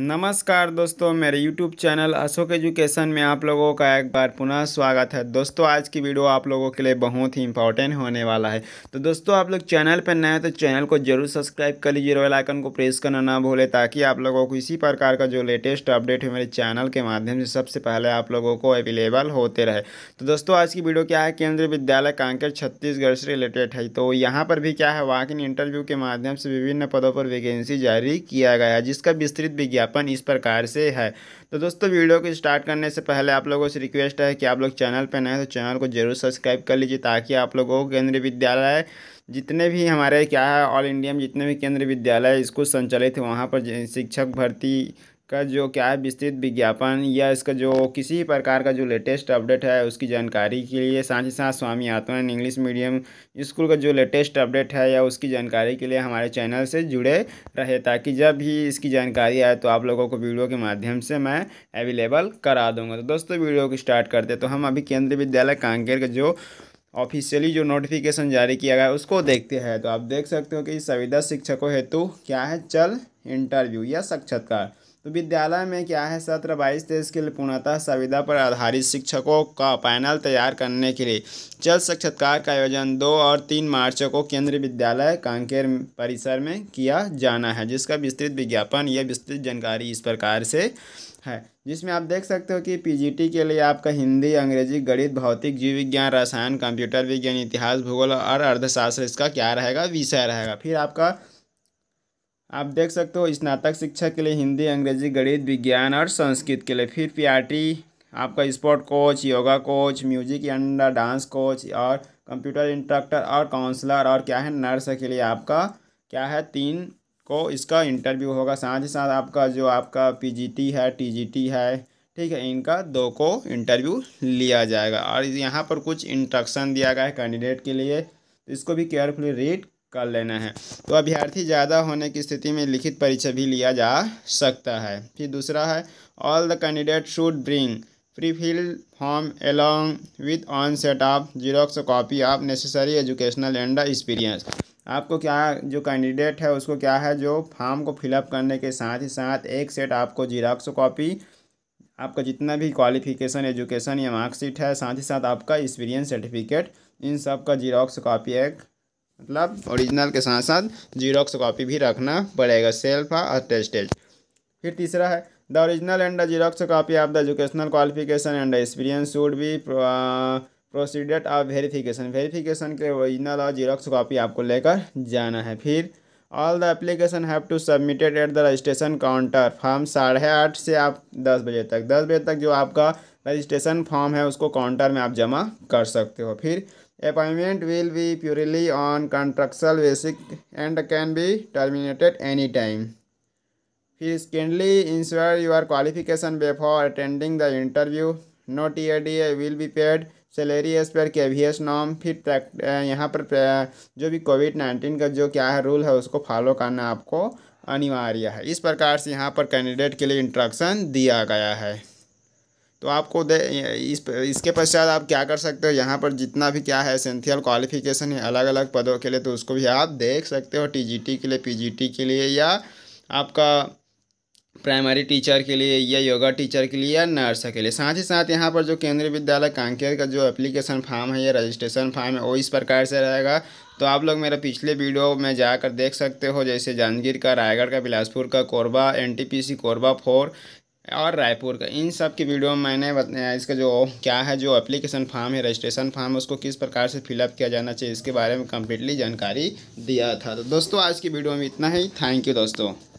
नमस्कार दोस्तों मेरे YouTube चैनल अशोक एजुकेशन में आप लोगों का एक बार पुनः स्वागत है दोस्तों आज की वीडियो आप लोगों के लिए बहुत ही इंपॉर्टेंट होने वाला है तो दोस्तों आप लोग चैनल पर नए हैं तो चैनल को जरूर सब्सक्राइब कर लीजिए बेल आइकन को प्रेस करना ना भूले ताकि आप लोगों को इसी प्रकार का जो लेटेस्ट अपडेट है मेरे चैनल के माध्यम से सबसे पहले आप लोगों को अवेलेबल होते रहे तो दोस्तों आज की वीडियो क्या है केंद्रीय विद्यालय कांकेर छत्तीसगढ़ से रिलेटेड है तो यहाँ पर भी क्या है वाक इन इंटरव्यू के माध्यम से विभिन्न पदों पर वैकेंसी जारी किया गया है जिसका विस्तृत विज्ञापन विज्ञापन इस प्रकार से है तो दोस्तों वीडियो को स्टार्ट करने से पहले आप लोगों से रिक्वेस्ट है कि आप लोग चैनल पर नए तो चैनल को जरूर सब्सक्राइब कर लीजिए ताकि आप लोगों को केंद्रीय विद्यालय जितने भी हमारे क्या है ऑल इंडिया में जितने भी केंद्रीय विद्यालय स्कूल संचालित है वहाँ पर शिक्षक भर्ती का जो क्या है विस्तृत विज्ञापन या इसका जो किसी प्रकार का जो लेटेस्ट अपडेट है उसकी जानकारी के लिए साथ ही साथ स्वामी आत्मन इंग्लिश मीडियम स्कूल का जो लेटेस्ट अपडेट है या उसकी जानकारी के लिए हमारे चैनल से जुड़े रहे ताकि जब भी इसकी जानकारी आए तो आप लोगों को वीडियो के माध्यम से मैं अवेलेबल करा दूँगा तो दोस्तों वीडियो को स्टार्ट करते तो हम अभी केंद्रीय विद्यालय कांकेर का जो ऑफिशियली जो नोटिफिकेशन जारी किया गया उसको देखते हैं तो आप देख सकते हो कि संविदा शिक्षकों हेतु क्या है चल इंटरव्यू या साक्षात्कार तो विद्यालय में क्या है सत्र बाईस तेईस के लिए पूर्णतः संविधा पर आधारित शिक्षकों का पैनल तैयार करने के लिए चल साक्षात्कार का आयोजन दो और तीन मार्च को केंद्रीय विद्यालय कांकेर परिसर में किया जाना है जिसका विस्तृत विज्ञापन या विस्तृत जानकारी इस प्रकार से है जिसमें आप देख सकते हो कि पीजीटी के लिए आपका हिंदी अंग्रेजी गणित भौतिक जीव विज्ञान रसायन कंप्यूटर विज्ञान इतिहास भूगोल और अर्थशास्त्र इसका क्या रहेगा विषय रहेगा फिर आपका आप देख सकते हो स्नातक शिक्षा के लिए हिंदी अंग्रेजी गणित विज्ञान और संस्कृत के लिए फिर पीआरटी आपका sport coach yoga coach music and dance coach और कंप्यूटर इंस्ट्रक्टर और काउंसलर और क्या है नर्स के लिए आपका क्या है तीन को इसका इंटरव्यू होगा साथ ही साथ आपका जो आपका पी है टी है ठीक है इनका दो को इंटरव्यू लिया जाएगा और यहाँ पर कुछ इंस्ट्रक्शन दिया गया है कैंडिडेट के लिए तो इसको भी केयरफुली रीड कर लेना है तो अभ्यर्थी ज़्यादा होने की स्थिति में लिखित परीक्षा भी लिया जा सकता है फिर दूसरा है all the candidate should bring pre fill form along with on set of xerox copy of necessary educational and experience आपको क्या जो कैंडिडेट है उसको क्या है जो फॉर्म को फिलअप करने के साथ ही साथ एक सेट आपको जीरोक्स कॉपी आपका जितना भी क्वालिफिकेशन एजुकेशन या मार्कशीट है साथ ही साथ आपका एक्सपीरियंस सर्टिफिकेट इन सब का जीरोक्स कॉपी एक मतलब ओरिजिनल के साथ साथ जीरोक्स कॉपी भी रखना पड़ेगा सेल्फ अटेस्टेड फिर तीसरा है the original and the xerox copy of the educational qualification and experience should be proceeded of verification verification के ओरिजिनल और जीरोक्स कॉपी आपको लेकर जाना है फिर all the application have to submitted at the registration counter from साढ़े आठ से आप दस बजे तक दस बजे तक जो आपका रजिस्ट्रेशन फॉर्म है उसको काउंटर में आप जमा कर सकते हो फिर Appointment will be purely on contractual basis and can be terminated any time. Please kindly ensure your qualification before attending the interview. No TADA will be paid. Salary as per K V S नॉम फिर यहाँ पर जो भी Covid nineteen का जो क्या है rule है उसको फॉलो करना आपको अनिवार्य है इस प्रकार से यहाँ पर कैंडिडेट के लिए इंट्रक्शन दिया गया है तो आपको दे इस इसके पश्चात आप क्या कर सकते हो यहाँ पर जितना भी क्या है सेंथियल क्वालिफिकेशन है अलग अलग पदों के लिए तो उसको भी आप देख सकते हो टीजीटी के लिए पीजीटी के लिए या आपका प्राइमरी टीचर के लिए या योगा टीचर के लिए या नर्स के लिए साथ ही साथ यहाँ पर जो केंद्रीय विद्यालय कांकेर का जो एप्लीकेशन फॉर्म है या रजिस्ट्रेशन फॉर्म है वो इस प्रकार से रहेगा तो आप लोग मेरा पिछले वीडियो में जाकर देख सकते हो जैसे जांजगीर का रायगढ़ का बिलासपुर का कोरबा एनटीपीसी कोरबा फोर और रायपुर का इन सब की वीडियो में मैंने इसका जो क्या है जो एप्लीकेशन फॉर्म है रजिस्ट्रेशन फॉर्म उसको किस प्रकार से फिलअप किया जाना चाहिए इसके बारे में कम्प्लीटली जानकारी दिया था तो दोस्तों आज की वीडियो में इतना ही थैंक यू दोस्तों